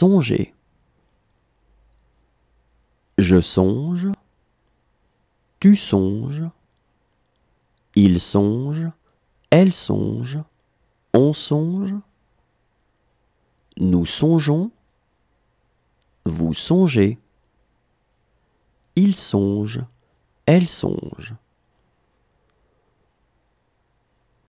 Songer. Je songe. Tu songes. Il songe. Elle songe. On songe. Nous songeons. Vous songez. Il songe. Elle songe.